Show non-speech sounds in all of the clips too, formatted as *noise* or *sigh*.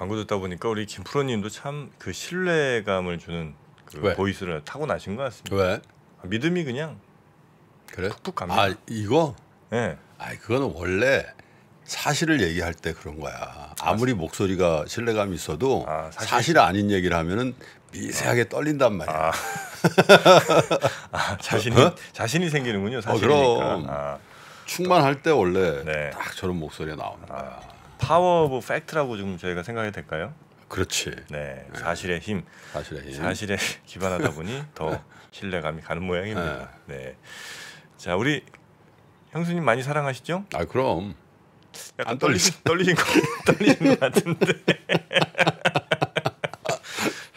광고 듣다 보니까 우리 김프로님도 참 그 신뢰감을 주는 그 보이스를 타고 나신 것 같습니다. 왜? 아, 믿음이 그냥 그래? 푹푹 갑니다. 아 이거? 예. 네. 아 그거는 원래 사실을 얘기할 때 그런 거야. 아무리 목소리가 신뢰감이 있어도 아, 사실... 사실... 아닌 얘기를 하면은 미세하게 떨린단 말이야. 아. *laughs* 아, 자신이 어? 자신이 생기는군요. 사실이니까. 어, 그럼 아. 충만할 때 원래 네. 딱 저런 목소리가 나옵니다야 파워 오브 팩트라고 지금 저희가 생각이 될까요? 그렇지. 네, 네, 사실의 힘. 사실의 힘. 사실에 *laughs* 기반하다 보니 *laughs* 더 신뢰감이 가는 모양입니다. 네. 네. 자, 우리 형수님 많이 사랑하시죠? 아, 그럼. 안 떨리시 떨리신 거 *laughs* 떨리는 것 같은데.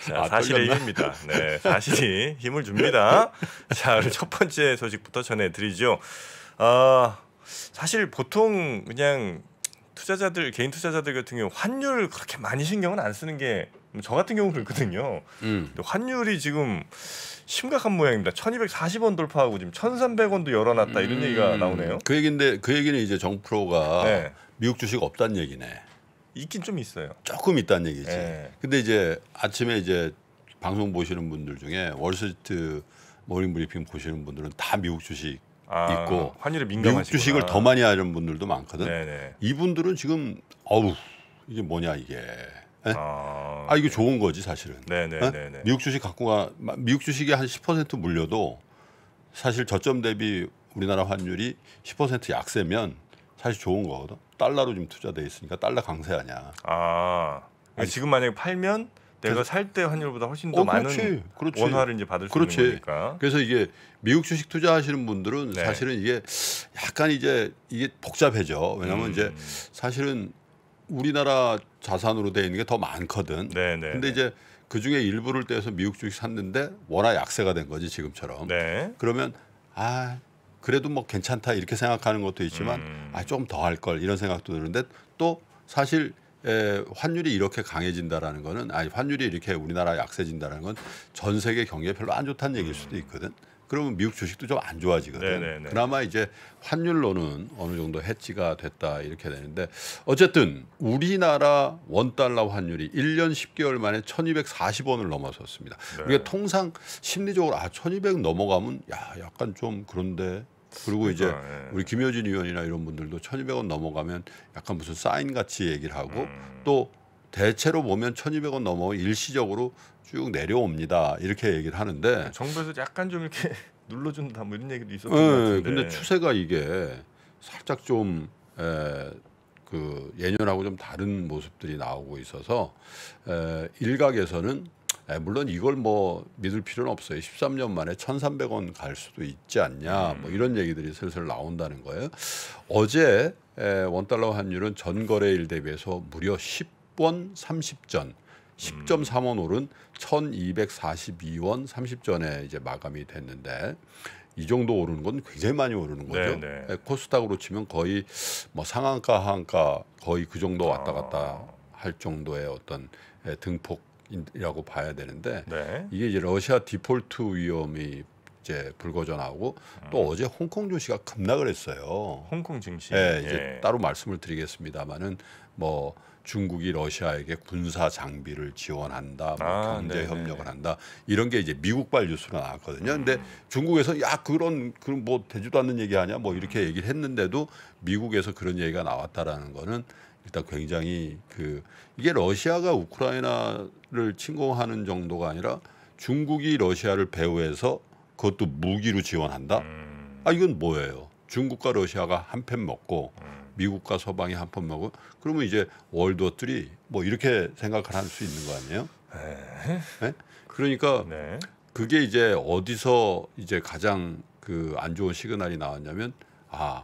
자, 아, 사실의 떨렸나? 힘입니다. 네, 사실이 힘을 줍니다. 자, 첫 번째 소식부터 전해드리죠. 어, 사실 보통 그냥 투자자들 개인 투자자들 같은 경우 환율 그렇게 많이 신경은 안 쓰는 게 저 같은 경우 그렇거든요. 음. 환율이 지금 심각한 모양입니다. 1240원 돌파하고 지금 1300원도 열어놨다 이런 음. 얘기가 나오네요. 그 얘긴데 그 얘기는 이제 정프로가 네. 미국 주식 없다는 얘기네. 있긴 좀 있어요. 조금 있다는 얘기지. 네. 근데 이제 아침에 이제 방송 보시는 분들 중에 월스트리트 모닝 브리핑 보시는 분들은 다 미국 주식 아, 있고 환율에 민감하시구나. 미국 주식을 더 많이 하는 분들도 많거든. 네네. 이분들은 지금 어우 이게 뭐냐 이게. 예? 아, 아, 이게 네. 좋은 거지 사실은. 네네네. 예? 네, 미국 주식 갖고 가 미국 주식이 한 10% 물려도 사실 저점 대비 우리나라 환율이 10% 약세면 사실 좋은 거거든. 달러로 지금 투자돼 있으니까 달러 강세 아니야. 아. 그러니까 아니, 지금 만약에 팔면 내가 살 때 환율보다 훨씬 더 어, 많은 그렇지, 그렇지. 원화를 이제 받을 그렇지. 수 있는 거니까. 그래서 이게 미국 주식 투자하시는 분들은 네. 사실은 이게 약간 이제 이게 복잡해져. 왜냐하면 음. 이제 사실은 우리나라 자산으로 되어 있는 게 더 많거든. 네, 네, 근데 네. 이제 그 중에 일부를 떼서 미국 주식 샀는데 워낙 약세가 된 거지 지금처럼. 네. 그러면 아 그래도 뭐 괜찮다 이렇게 생각하는 것도 있지만 음. 아 조금 더 할 걸 이런 생각도 드는데 또 사실 에, 환율이 이렇게 강해진다라는 거는 아니 환율이 이렇게 우리나라 약세진다라는 건 전 세계 경기에 별로 안 좋다는 얘기일 수도 있거든. 그러면 미국 주식도 좀 안 좋아지거든. 네네네. 그나마 이제 환율로는 어느 정도 해치가 됐다 이렇게 되는데 어쨌든 우리나라 원 달러 환율이 1년 10개월 만에 1,240원을 넘어섰습니다. 네. 우리가 그러니까 통상 심리적으로 아1,200 넘어가면 야 약간 좀 그런데 그리고 이제 그러니까, 예. 우리 김효진 의원이나 이런 분들도 1 2 0 0원 넘어가면 약간 무슨 사인 같이 얘기를 하고 음. 또 대체로 보면 1 2 0 0원 넘어 일시적으로 쭉 내려옵니다. 이렇게 얘기를 하는데 그 정부에서 약간 좀 이렇게 *laughs* 눌러준다 뭐 이런 얘기도 있었던 네, 것 같은데. 근데 추세가 이게 살짝 좀 에, 그 예년하고 좀 다른 모습들이 나오고 있어서 에, 일각에서는 아, 물론 이걸 뭐 믿을 필요는 없어요. 13년 만에 1,300원 갈 수도 있지 않냐. 뭐 음. 이런 얘기들이 슬슬 나온다는 거예요. 어제 원달러 환율은 전 거래일 대비해서 무려 10원 30전 10.3원 오른 1,242원 30전에 이제 마감이 됐는데 이 정도 오르는 건 굉장히 많이 오르는 거죠. 네네. 네. 코스닥으로 치면 거의 뭐 상한가 하한가 거의 그 정도 왔다 갔다 아. 할 정도의 어떤 등폭 이라고 봐야 되는데 네. 이게 이제 러시아 디폴트 위험이 이제 불거져 나오고 음. 또 어제 홍콩 증시가 급락을 했어요. 홍콩 증시. 네, 이제 예. 따로 말씀을 드리겠습니다만은 뭐 중국이 러시아에게 군사 장비를 지원한다, 뭐 아, 경제 네네. 협력을 한다 이런 게 이제 미국발 뉴스로 나왔거든요. 음. 근데 중국에서 야 그런 그런 뭐대주도 않는 얘기 하냐 뭐 이렇게 얘기를 했는데도 미국에서 그런 얘기가 나왔다라는 거는 일단 굉장히 그 이게 러시아가 우크라이나를 침공하는 정도가 아니라 중국이 러시아를 배후해서 그것도 무기로 지원한다. 음. 아 이건 뭐예요? 중국과 러시아가 한 편 먹고 음. 미국과 서방이 한 편 먹고 그러면 이제 월드워 쓰리 뭐 이렇게 생각을 할 수 있는 거 아니에요? 네. 네? 그러니까 네. 그게 이제 어디서 이제 가장 그 안 좋은 시그널이 나왔냐면 아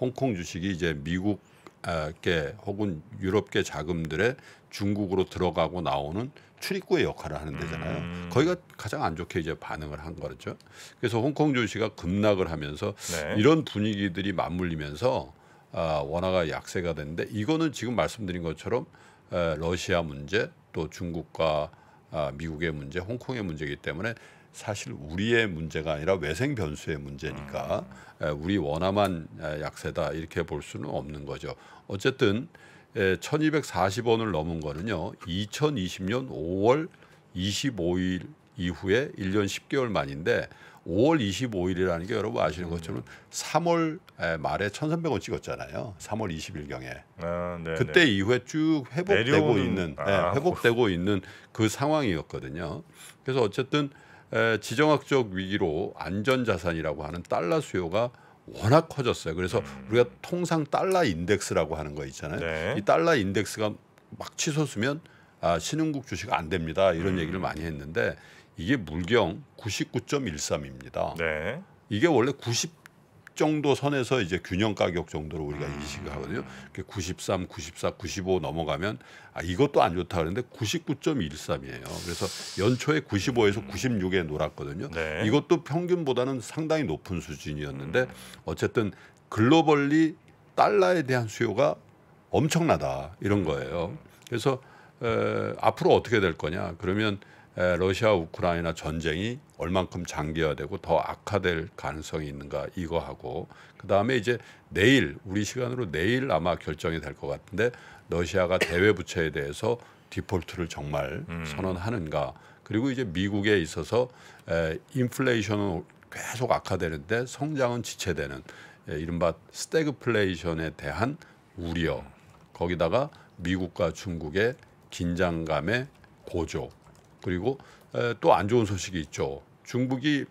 홍콩 주식이 이제 미국 미국계 아, 혹은 유럽계 자금들의 중국으로 들어가고 나오는 출입구의 역할을 하는 데잖아요. 음. 거기가 가장 안 좋게 이제 반응을 한 거죠. 그래서 홍콩 증시가 급락을 하면서 네. 이런 분위기들이 맞물리면서 아, 원화가 약세가 됐는데 이거는 지금 말씀드린 것처럼 에, 러시아 문제 또 중국과 아, 미국의 문제, 홍콩의 문제이기 때문에 사실 우리의 문제가 아니라 외생 변수의 문제니까 음. 우리 원화만 약세다 이렇게 볼 수는 없는 거죠. 어쨌든 1240원을 넘은 거는요. 2020년 5월 25일 이후에 1년 10개월 만인데 5월 25일이라는 게 여러분 아시는 것처럼 3월 음. 말에 1,300원 찍었잖아요. 3월 20일경에. 아, 네, 그때 네. 이후에 쭉 회복되고 내려오는, 있는 예, 아, 네, 회복되고 있는 그 상황이었거든요. 그래서 어쨌든 지정학적 위기로 안전자산이라고 하는 달러 수요가 워낙 커졌어요. 그래서 음. 우리가 통상 달러 인덱스라고 하는 거 있잖아요. 네. 이 달러 인덱스가 막 치솟으면 아, 신흥국 주식 안 됩니다. 이런 음. 얘기를 많이 했는데 이게 물경 99.13입니다. 네. 이게 원래 90 정도 선에서 이제 균형 가격 정도로 우리가 음. 인식을 하거든요. 93, 94, 95 넘어가면 아 이것도 안 좋다 그랬는데 99.13이에요. 그래서 연초에 95에서 96에 음. 놀았거든요. 네. 이것도 평균보다는 상당히 높은 수준이었는데 음. 어쨌든 글로벌리 달러에 대한 수요가 엄청나다 이런 거예요. 그래서 에, 앞으로 어떻게 될 거냐? 그러면 러시아 우크라이나 전쟁이 얼만큼 장기화되고 더 악화될 가능성이 있는가 이거하고 그다음에 이제 내일 우리 시간으로 내일 아마 결정이 될 것 같은데 러시아가 대외 부채에 대해서 디폴트를 정말 음. 선언하는가 그리고 이제 미국에 있어서 에, 인플레이션은 계속 악화되는데 성장은 지체되는 에, 이른바 스태그플레이션에 대한 우려 거기다가 미국과 중국의 긴장감의 고조 그리고 또 안 좋은 소식이 있죠. 중국이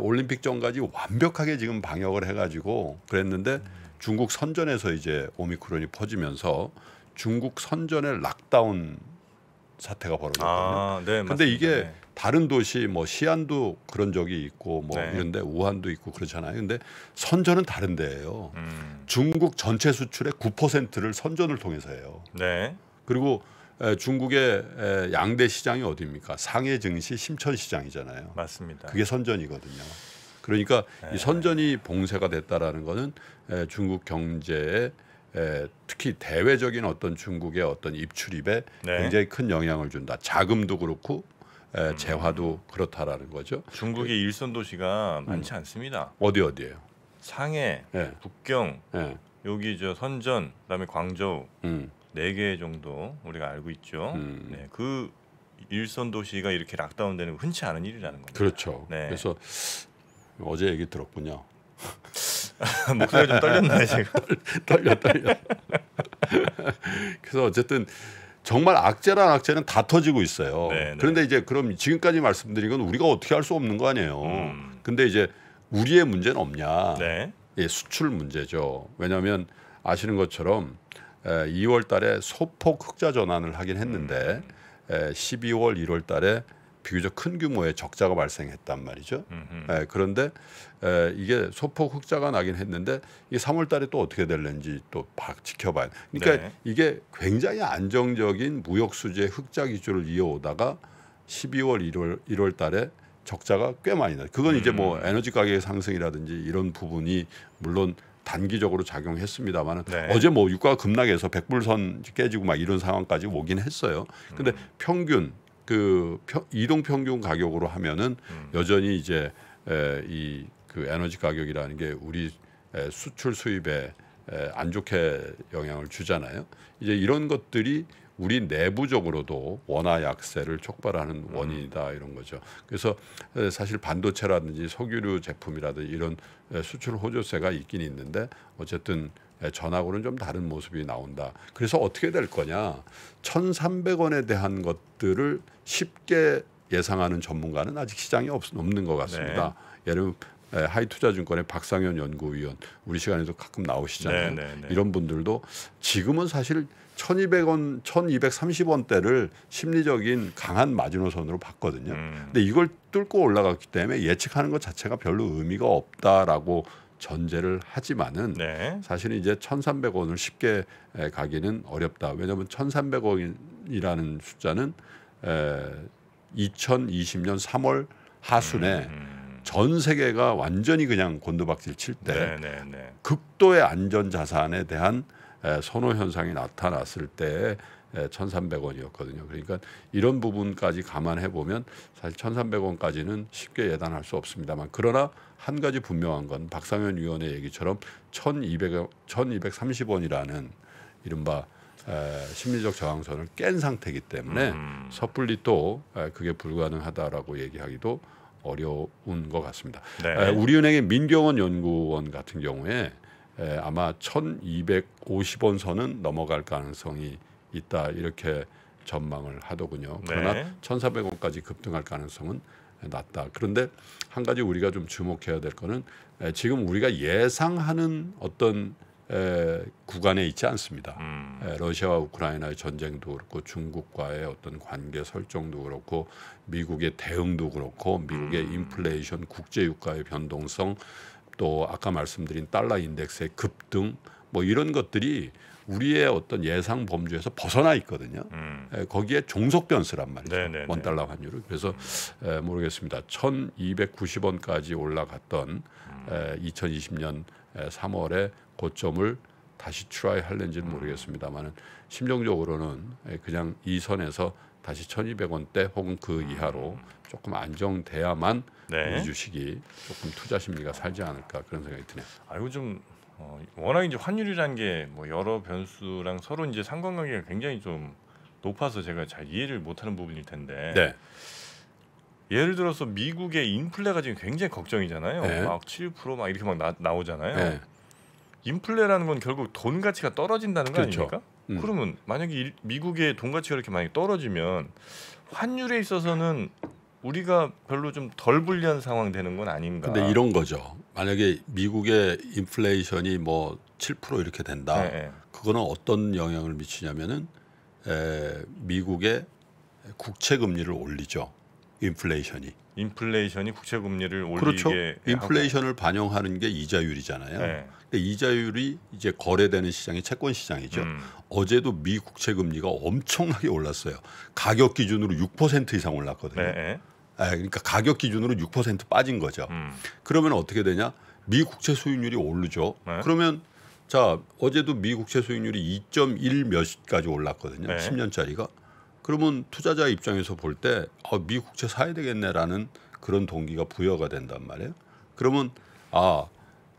올림픽 전까지 완벽하게 지금 방역을 해가지고 그랬는데 중국 선전에서 이제 오미크론이 퍼지면서 중국 선전의 락다운 사태가 벌어졌거든요. 아, 네, 근데 이게 네. 다른 도시 뭐 시안도 그런 적이 있고 뭐 네. 이런데 우한도 있고 그렇잖아요. 근데 선전은 다른 데예요. 음. 중국 전체 수출의 9%를 선전을 통해서 해요. 네. 그리고 중국의 양대 시장이 어디입니까? 상해 증시, 심천 시장이잖아요. 맞습니다. 그게 선전이거든요. 그러니까 네. 이 선전이 봉쇄가 됐다라는 것은 중국 경제에 특히 대외적인 어떤 중국의 어떤 입출입에 네. 굉장히 큰 영향을 준다. 자금도 그렇고 음. 재화도 그렇다라는 거죠. 중국의 그 일선 도시가 음. 많지 않습니다. 어디 어디예요? 상해, 네. 북경, 예. 여기 저 선전, 그다음에 광저우. 음. 네개 정도 우리가 알고 있죠. 음. 네, 그 일선 도시가 이렇게 락다운되는 건 흔치 않은 일이라는 겁니다. 그렇죠. 네. 그래서 어제 얘기 들었군요. *laughs* 목소리좀 떨렸나요, 제가? *laughs* 떨려, 떨려. *laughs* 그래서 어쨌든 정말 악재란 악재는 다 터지고 있어요. 네네. 네. 그런데 이제 그럼 지금까지 말씀드린 건 우리가 어떻게 할 수 없는 거 아니에요. 음. 근데 이제 우리의 문제는 없냐? 네. 예, 수출 문제죠. 왜냐하면 아시는 것처럼 2월 달에 소폭 흑자 전환을 하긴 했는데 음. 12월, 1월 달에 비교적 큰 규모의 적자가 발생했단 말이죠. 에, 그런데 에, 이게 소폭 흑자가 나긴 했는데 이게 3월 달에 또 어떻게 될는지 또 박지켜봐요 그러니까 네. 이게 굉장히 안정적인 무역 수지의 흑자 기조를 이어오다가 12월 1월 1월 달에 적자가 꽤 많이 나. 그건 이제 뭐 음. 에너지 가격의 상승이라든지 이런 부분이 물론 단기적으로 작용했습니다만은 네. 어제 뭐 유가가 급락해서 백불선 깨지고 막 이런 상황까지 오긴 했어요. 근데 음. 평균 그 이동 평균 가격으로 하면은 음. 여전히 이제 이 그 에너지 가격이라는 게 우리 에, 수출 수입에 에, 안 좋게 영향을 주잖아요. 이제 이런 것들이 우리 내부적으로도 원화 약세를 촉발하는 음. 원인이다 이런 거죠. 그래서 사실 반도체라든지 석유류 제품이라든지 이런 수출 호조세가 있긴 있는데 어쨌든 전하고는 좀 다른 모습이 나온다. 그래서 어떻게 될 거냐? 1,300원에 대한 것들을 쉽게 예상하는 전문가는 아직 시장이 없, 없는 것 같습니다. 네. 예를 네, 예, 하이투자증권의 박상현 연구위원 우리 시간에도 가끔 나오시잖아요. 네네네. 네, 네. 이런 분들도 지금은 사실 1200원, 1230원대를 심리적인 강한 마지노선으로 봤거든요. 음. 근데 이걸 뚫고 올라갔기 때문에 예측하는 것 자체가 별로 의미가 없다라고 전제를 하지만은 네. 사실은 이제 1300원을 쉽게 가기는 어렵다. 왜냐하면 1300원이라는 숫자는 에, 2020년 3월 하순에 음. 음. 전 세계가 완전히 그냥 곤두박질 칠때 네, 네, 네. 극도의 안전 자산에 대한 선호 현상이 나타났을 때 1,300원이었거든요. 그러니까 이런 부분까지 감안해 보면 사실 1,300원까지는 쉽게 예단할 수 없습니다만 그러나 한 가지 분명한 건 박상현 위원의 얘기처럼 1,200 1,230원이라는 이른바 에, 심리적 저항선을 깬 상태이기 때문에 음. 섣불리 또 에, 그게 불가능하다라고 얘기하기도 어려운 것 같습니다. 네. 우리은행의 민경원 연구원 같은 경우에 아마 1,250원 선은 넘어갈 가능성이 있다 이렇게 전망을 하더군요. 네. 그러나 네. 1,400원까지 급등할 가능성은 낮다. 그런데 한 가지 우리가 좀 주목해야 될 거는 지금 우리가 예상하는 어떤 에, 구간에 있지 않습니다. 음. 에, 러시아와 우크라이나의 전쟁도 그렇고 중국과의 어떤 관계 설정도 그렇고 미국의 대응도 그렇고 미국의 음. 인플레이션, 국제 유가의 변동성 또 아까 말씀드린 달러 인덱스의 급등 뭐 이런 것들이 우리의 어떤 예상 범주에서 벗어나 있거든요. 음. 에, 거기에 종속 변수란 말이죠. 네네네. 원달러 환율을. 그래서 에, 모르겠습니다. 천이백구십 원까지 올라갔던 음. 에, 2020년 3월에 예, 고점을 다시 트라이 할는지는 음. 모르겠습니다만은 심정적으로는 예, 그냥 이 선에서 다시 1,200원대 혹은 그 음. 이하로 조금 안정돼야만 네. 우리 주식이 조금 투자 심리가 살지 않을까 그런 생각이 드네요. 아이고 좀 어, 워낙 이제 환율이라는 게뭐 여러 변수랑 서로 이제 상관관계가 굉장히 좀 높아서 제가 잘 이해를 못하는 부분일 텐데. 네. 예를 들어서 미국의 인플레가 지금 굉장히 걱정이잖아요. 네. 막7%막 이렇게 막 나, 오잖아요 네. 인플레라는 건 결국 돈 가치가 떨어진다는 거 그렇죠. 아닙니까? 음. 그러면 만약에 일, 미국의 돈 가치가 이렇게 많이 떨어지면 환율에 있어서는 우리가 별로 좀 덜 불리한 상황 되는 건 아닌가. 근데 이런 거죠. 만약에 미국의 인플레이션이 뭐7% 이렇게 된다. 네, 네. 그거는 어떤 영향을 미치냐면은 에, 미국의 국채 금리를 올리죠. 인플레이션이 인플레이션이 국채 금리를 올리게 그렇죠. 인플레이션을 하고. 반영하는 게 이자율이잖아요. 네. 그러 이자율이 이제 거래되는 시장이 채권 시장이죠. 음. 어제도 미 국채 금리가 엄청나게 올랐어요. 가격 기준으로 6% 이상 올랐거든요. 네. 네, 아, 그러니까 가격 기준으로 6% 빠진 거죠. 음. 그러면 어떻게 되냐? 미 국채 수익률이 오르죠. 네. 그러면 자 어제도 미 국채 수익률이 2.1 몇까지 올랐거든요. 네. 10년짜리가 그러면 투자자 입장에서 볼 때 어, 미국채 사야 되겠네라는 그런 동기가 부여가 된단 말이에요. 그러면 아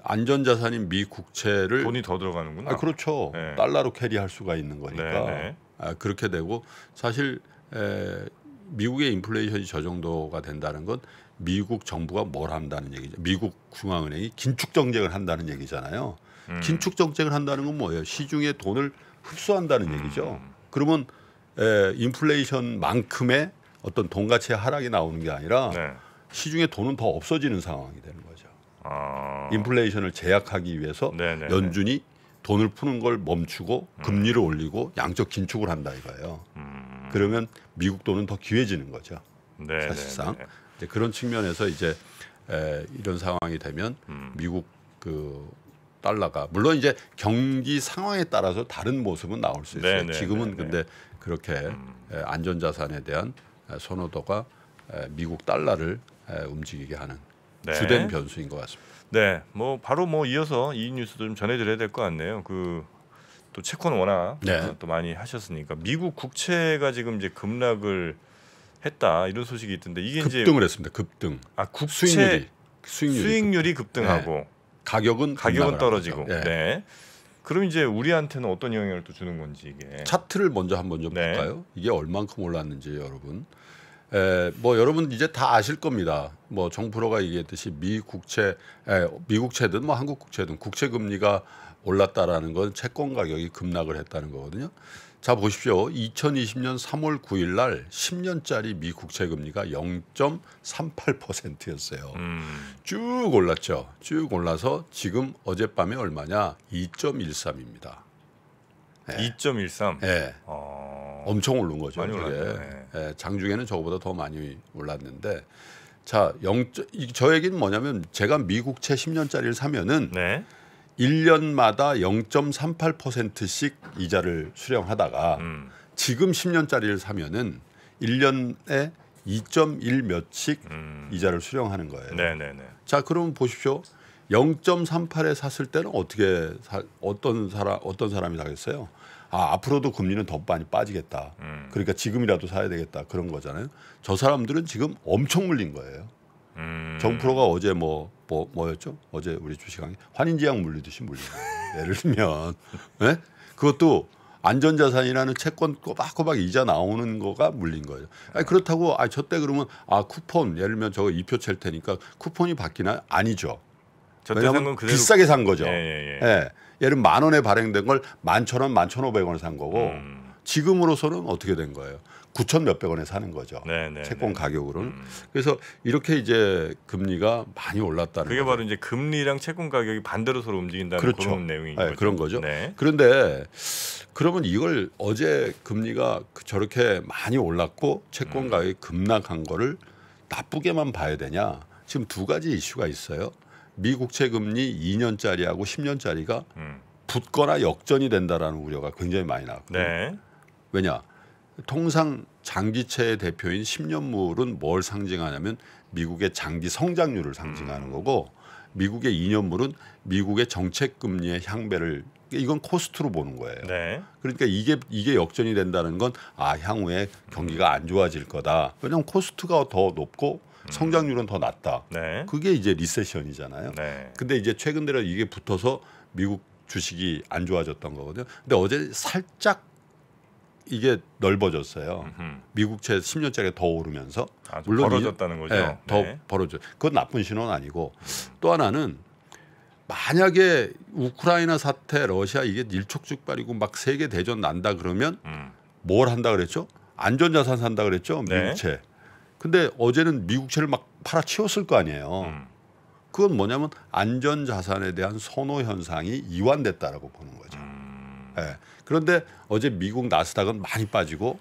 안전자산인 미 국채를 돈이 더 들어가는구나. 아, 그렇죠. 네. 달러로 캐리할 수가 있는 거니까 네, 네. 아, 그렇게 되고 사실 에, 미국의 인플레이션이 저 정도가 된다는 건 미국 정부가 뭘 한다는 얘기죠. 미국 중앙은행이 긴축 정책을 한다는 얘기잖아요. 음. 긴축 정책을 한다는 건 뭐예요? 시중에 돈을 흡수한다는 음. 얘기죠. 그러면 에, 예, 인플레이션만큼의 어떤 돈 가치의 하락이 나오는 게 아니라 네. 시중에 돈은 더 없어지는 상황이 되는 거죠. 아... 인플레이션을 제약하기 위해서 네네네. 네, 네. 연준이 돈을 푸는 걸 멈추고 음. 금리를 음. 올리고 양적 긴축을 한다 이거예요. 음. 그러면 미국 돈은 더 귀해지는 거죠. 네네네. 네, 사실상 이제 그런 측면에서 이제 에, 이런 상황이 되면 음. 미국 그 달러가 물론 이제 경기 상황에 따라서 다른 모습은 나올 수 있어요. 네네, 네, 지금은 네네. 네. 근데 그렇게 음. 안전자산에 대한 선호도가 미국 달러를 움직이게 하는 네. 주된 변수인 것 같습니다. 네, 뭐 바로 뭐 이어서 이 뉴스도 좀 전해드려야 될 것 같네요. 그 또 채권 워낙 네. 또 많이 하셨으니까 미국 국채가 지금 이제 급락을 했다 이런 소식이 있던데 이게 급등을 이제 급등을 했습니다. 급등. 아 국채 수익률이, 수익률이, 수익률이 급등하고. 네. 가격은 가격은 떨어지고. 네. 네. 그럼 이제 우리한테는 어떤 영향을 또 주는 건지 이게. 차트를 먼저 한번 좀 네. 볼까요? 이게 얼만큼 올랐는지 여러분. 에, 뭐 여러분 이제 다 아실 겁니다. 뭐 정프로가 얘기했듯이 미 국채, 에, 미 국채든 뭐 한국 국채든 국채 금리가 올랐다라는 건 채권 가격이 급락을 했다는 거거든요. 자 보십시오. 2020년 3월 9일 날 10년짜리 미 국채 금리가 0.38%였어요. 음. 쭉 올랐죠. 쭉 올라서 지금 어젯밤에 얼마냐? 2.13입니다. 네. 2.13. 네. 어... 엄청 오른 거죠. 많이 올랐네. 네. 예. 예, 장중에는 저거보다 더 많이 올랐는데 자, 0. 저 얘기는 뭐냐면 제가 미국채 10년짜리를 사면은 네. 1년마다 0.38%씩 이자를 수령하다가 음. 지금 10년짜리를 사면은 1년에 2.1 몇씩 음. 이자를 수령하는 거예요. 네네네. 자, 그러면 보십시오. 0.38에 샀을 때는 어떻게 사, 어떤 사람 어떤 사람이 사겠어요? 아 앞으로도 금리는 더 많이 빠지겠다. 음. 그러니까 지금이라도 사야 되겠다 그런 거잖아요. 저 사람들은 지금 엄청 물린 거예요. 음. 정프로가 어제 뭐 뭐, 뭐였죠? 어제 우리 주식왕이 환인지향 물리듯이 물리. 예를 들면 네? 그것도 안전자산이라는 채권 꼬박꼬박 이자 나오는 거가 물린 거예요. 아니, 그렇다고 아 저때 그러면 아 쿠폰 예를 들면 저거 이표 챌 테니까 쿠폰이 바뀌나 아니죠. 왜냐하면 그대로... 비싸게 산 거죠. 예, 예, 예. 예. 예를 만 원에 발행된 걸만천 원, 만천 오백 원에 산 거고 음. 지금으로서는 어떻게 된 거예요? 9천 몇백 원에 사는 거죠. 네네, 네, 채권 네. 가격으로는. 음. 그래서 이렇게 이제 금리가 많이 올랐다는 그게 거죠. 바로 이제 금리랑 채권 가격이 반대로 서로 움직인다는 그렇죠. 그런 내용인 네, 거죠. 그런 거죠. 네. 그런데 그러면 이걸 어제 금리가 그 저렇게 많이 올랐고 채권 음. 가격이 급락한 거를 나쁘게만 봐야 되냐? 지금 두 가지 이슈가 있어요. 미국채 금리 2년짜리하고 10년짜리가 음. 붙거나 역전이 된다라는 우려가 굉장히 많이 나왔거든요. 네. 왜냐? 통상 장기채 의 대표인 10년물은 뭘 상징하냐면 미국의 장기 성장률을 상징하는 음. 거고 미국의 2년물은 미국의 정책 금리의 향배를 그러니까 이건 코스트로 보는 거예요. 네. 그러니까 이게 이게 역전이 된다는 건 아 향후에 경기가 안 좋아질 거다. 왜냐하면 코스트가 더 높고 음. 성장률은 더 낮다. 네. 그게 이제 리세션이잖아요. 네. 근데 이제 최근 들어 이게 붙어서 미국 주식이 안 좋아졌던 거거든요. 근데 어제 살짝 이게 넓어졌어요. 음흠. 미국채 10년짜리 더 오르면서 아, 물론 벌어졌다는 이, 거죠. 예, 네, 네. 더 벌어져. 그건 나쁜 신호는 아니고 음. 또 하나는 만약에 우크라이나 사태, 러시아 이게 일촉즉발이고 막 세계 대전 난다 그러면 음. 뭘 한다 그랬죠? 안전자산 산다 그랬죠? 미국채. 네. 근데 어제는 미국채를 막 팔아치웠을 거 아니에요. 음. 그건 뭐냐면 안전자산에 대한 선호 현상이 이완됐다라고 보는 거죠. 음. 예. 네. 그런데 어제 미국 나스닥은 많이 빠지고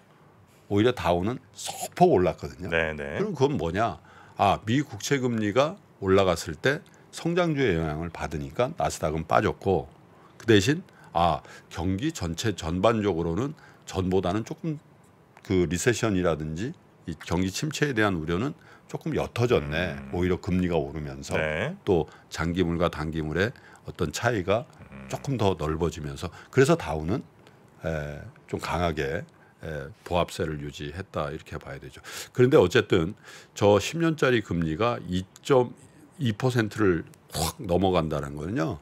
오히려 다우는 소폭 올랐거든요. 네네. 네. 그럼 그건 뭐냐? 아 미국 채 금리가 올라갔을 때 성장주의 영향을 받으니까 나스닥은 빠졌고 그 대신 아 경기 전체 전반적으로는 전보다는 조금 그 리세션이라든지 이 경기 침체에 대한 우려는 조금 옅어졌네. 음. 오히려 금리가 오르면서 네. 또 장기물과 단기물의 어떤 차이가 조금 더 넓어지면서 그래서 다우는 에, 예, 좀 강하게 에, 예, 보합세를 유지했다 이렇게 봐야 되죠. 그런데 어쨌든 저 10년짜리 금리가 2.2%를 확 넘어간다는 거는요.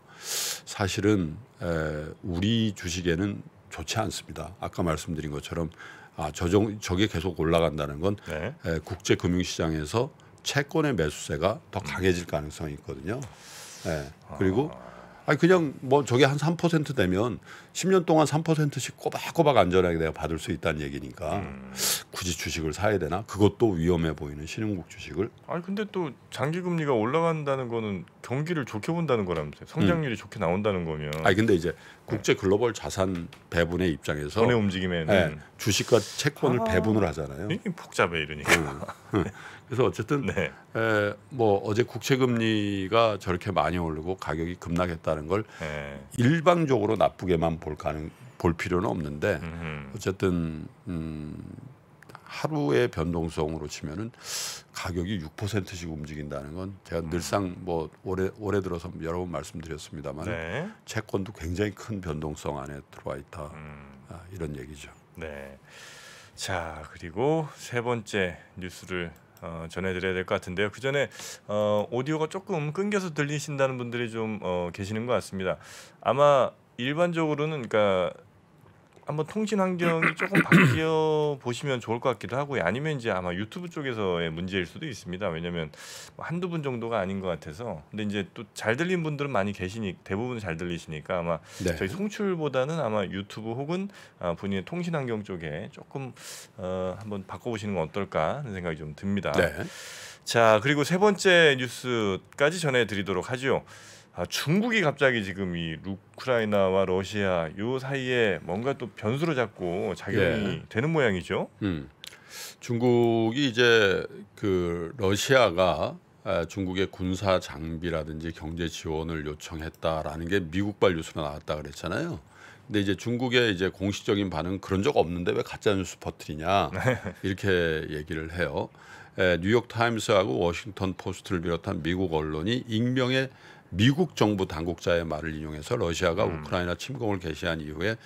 사실은 에, 예, 우리 주식에는 좋지 않습니다. 아까 말씀드린 것처럼 아, 저 정, 저게 계속 올라간다는 건 네. 에, 국제 금융 시장에서 채권의 매수세가 더 강해질 가능성이 있거든요. 에, 그리고 아. 아니 그냥 뭐 저게 한 3% 되면 10년 동안 3%씩 꼬박꼬박 안전하게 내가 받을 수 있다는 얘기니까 음. 굳이 주식을 사야 되나? 그것도 위험해 보이는 신흥국 주식을. 아니 근데 또 장기 금리가 올라간다는 거는 경기를 좋게 본다는 거라면서요. 성장률이 음. 좋게 나온다는 거면. 아니 근데 이제 네. 국제 글로벌 자산 배분의 입장에서 돈의 움직임에는 네, 주식과 채권을 아. 배분을 하잖아요. 복잡해 이러니까. 음. 음. *laughs* 그래서 어쨌든 네. 에, 뭐 어제 국채 금리가 저렇게 많이 오르고 가격이 급락했다는 걸 네. 일방적으로 나쁘게만 볼 가능 볼 필요는 없는데 음흠. 어쨌든 음 하루의 변동성으로 치면은 가격이 6%씩 움직인다는 건 제가 음. 늘상 뭐 올해 올해 들어서 여러 번 말씀드렸습니다만 네. 채권도 굉장히 큰 변동성 안에 들어와 있다 음. 아, 이런 얘기죠. 네. 자 그리고 세 번째 뉴스를 어, 전해드려야 될 것 같은데요. 그 전에 어, 오디오가 조금 끊겨서 들리신다는 분들이 좀 어, 계시는 것 같습니다. 아마 일반적으로는 그러니까 한번 통신 환경이 조금 바뀌어 보시면 좋을 것 같기도 하고요. 아니면 이제 아마 유튜브 쪽에서의 문제일 수도 있습니다. 왜냐하면 뭐 한두 분 정도가 아닌 것 같아서. 근데 이제 또 잘 들린 분들은 많이 계시니 대부분 잘 들리시니까 아마 네. 저희 송출보다는 아마 유튜브 혹은 아, 본인의 통신 환경 쪽에 조금 어, 한번 바꿔보시는 건 어떨까 하는 생각이 좀 듭니다. 네. 자 그리고 세 번째 뉴스까지 전해드리도록 하죠. 아, 중국이 갑자기 지금 이 우크라이나와 러시아 요 사이에 뭔가 또 변수로 잡고 작용이 예. 되는 모양이죠. 음. 중국이 이제 그 러시아가 아, 중국의 군사 장비라든지 경제 지원을 요청했다라는 게 미국발 뉴스로 나왔다 그랬잖아요. 근데 이제 중국의 이제 공식적인 반응 그런 적 없는데 왜 가짜 뉴스 퍼뜨리냐 *laughs* 이렇게 얘기를 해요. 에, 뉴욕 타임스하고 워싱턴 포스트를 비롯한 미국 언론이 익명의 미국 정부 당국자의 말을 인용해서 러시아가 음. 우크라이나 침공을 개시한 이후에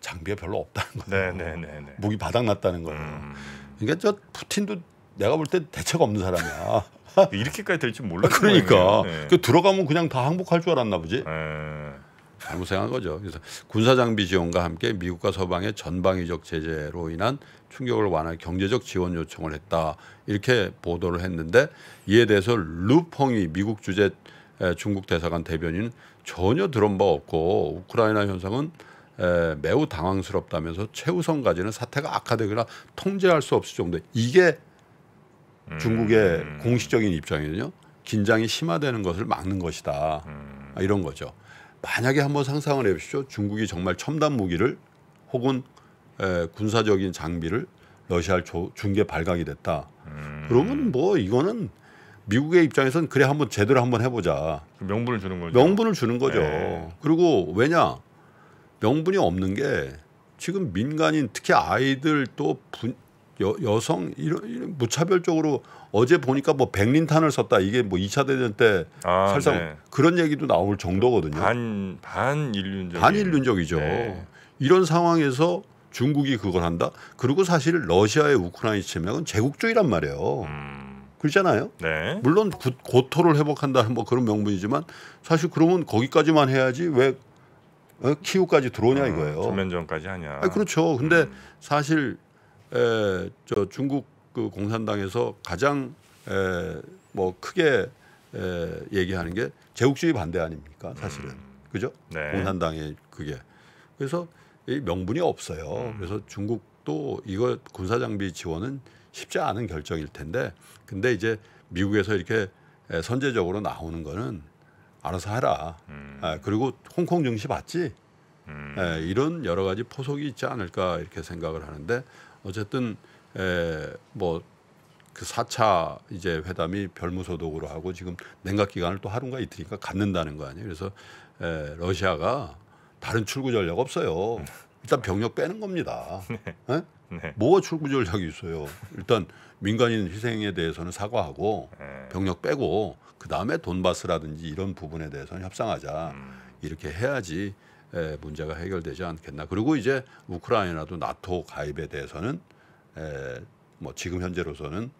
장비가 별로 없다는 거예요. 네네네. 네, 네, 네. 무기 바닥났다는 거예요. 음. 그러니까 저 푸틴도 내가 볼 때 대책 없는 사람이야. *laughs* 이렇게까지 될지 몰랐어. 아, 그러니까 네. 그 들어가면 그냥 다 항복할 줄 알았나 보지. 네. 잘못 생각한 거죠. 그래서 군사 장비 지원과 함께 미국과 서방의 전방위적 제재로 인한 충격을 완화할 경제적 지원 요청을 했다 이렇게 보도를 했는데 이에 대해서 루펑이 미국 주재 예, 중국 대사관 대변인은 전혀 들은 바 없고 우크라이나 현상은 에, 예, 매우 당황스럽다면서 최우선까지는 사태가 악화되거나 통제할 수 없을 정도 이게 중국의 음. 공식적인 입장이거든요. 긴장이 심화되는 것을 막는 것이다. 음. 아, 이런 거죠. 만약에 한번 상상을 해보시죠 중국이 정말 첨단 무기를 혹은 에, 예, 군사적인 장비를 러시아를 중계 발각이 됐다. 음. 그러면 뭐 이거는 미국의 입장에서는 그래 한번 제대로 한번 해보자. 명분을 주는 거죠. 명분을 주는 거죠. 네. 그리고 왜냐 명분이 없는 게 지금 민간인 특히 아이들 또 분, 여, 여성 이런, 이런 무차별적으로 어제 보니까 뭐 백린탄을 썼다 이게 뭐 2차 대전 때 아, 사실상 네. 그런 얘기도 나올 정도거든요. 반 반인륜적 반인륜적이죠. 네. 이런 상황에서 중국이 그걸 한다. 그리고 사실 러시아의 우크라이나 침략은 제국주의란 말이에요. 음. 그렇잖아요 네. 물론 구, 고토를 회복한다뭐 그런 명분이지만 사실 그러면 거기까지만 해야지 왜 어, 키우까지 들어오냐 음, 이거예요. 전면전까지 하냐. 아니, 그렇죠. 근데 음. 사실 에, 저 중국 그 공산당에서 가장 에, 뭐 크게 에, 얘기하는 게 제국주의 반대 아닙니까 사실은 음. 그죠? 네. 공산당의 그게 그래서 이 명분이 없어요. 음. 그래서 중국 또 이거 군사 장비 지원은 쉽지 않은 결정일 텐데 근데 이제 미국에서 이렇게 선제적으로 나오는 거는 알아서 해라 음. 예, 그리고 홍콩 증시 봤지. 음. 예, 이런 여러 가지 포석이 있지 않을까 이렇게 생각을 하는데 어쨌든 에, 뭐그 4차 이제 회담이 별무소득으로 하고 지금 냉각 기간을 또 하루인가 이틀인가 갖는다는 거 아니에요. 그래서 에, 러시아가 다른 출구 전략 없어요. 음. 일단 병력 빼는 겁니다. *laughs* 네. 예? 네? 뭐가 출구 전략이 있어요. 일단 민간인 희생에 대해서는 사과하고 네. 병력 빼고 그 다음에 돈바스라든지 이런 부분에 대해서는 협상하자 음. 이렇게 해야지 에, 문제가 해결되지 않겠나. 그리고 이제 우크라이나도 나토 가입에 대해서는 에, 뭐 지금 현재로서는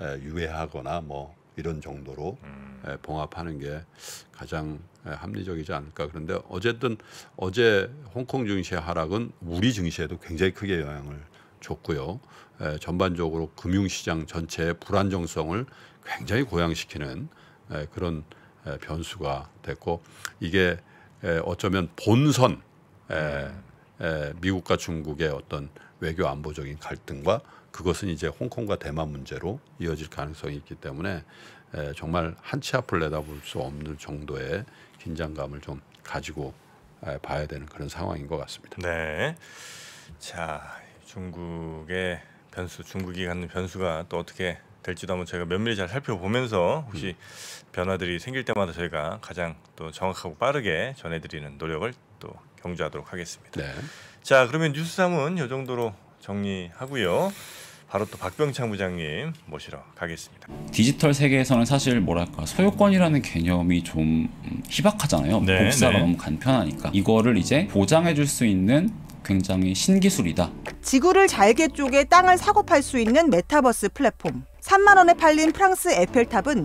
에, 유예하거나 뭐 이런 정도로 음. 예, 봉합하는 게 가장 예, 합리적이지 않을까. 그런데 어쨌든 어제 홍콩 증시 의 하락은 우리 증시에도 굉장히 크게 영향을 줬고요. 에, 예, 전반적으로 금융시장 전체의 불안정성을 굉장히 고양시키는 에, 그런 에, 변수가 됐고 이게 에, 어쩌면 본선 에, 에, 음. 미국과 중국의 어떤 외교 안보적인 갈등과 그것은 이제 홍콩과 대만 문제로 이어질 가능성이 있기 때문에 정말 한 치 앞을 내다볼 수 없는 정도의 긴장감을 좀 가지고 봐야 되는 그런 상황인 것 같습니다. 네. 자, 중국의 변수, 중국이 갖는 변수가 또 어떻게 될지도 한번 저희가 면밀히 잘 살펴보면서 혹시 음. 변화들이 생길 때마다 저희가 가장 또 정확하고 빠르게 전해드리는 노력을 또 경주하도록 하겠습니다. 네. 자, 그러면 뉴스 3은 이 정도로 정리하고요. 바로 또 박병창 부장님 모시러 가겠습니다. 디지털 세계에서는 사실 뭐랄까 소유권이라는 개념이 좀 희박하잖아요. 네, 복사가 네. 너무 간편하니까 이거를 이제 보장해줄 수 있는 굉장히 신기술이다. 지구를 잘게 쪼개 땅을 사고 팔 수 있는 메타버스 플랫폼. 3만 원에 팔린 프랑스 에펠탑은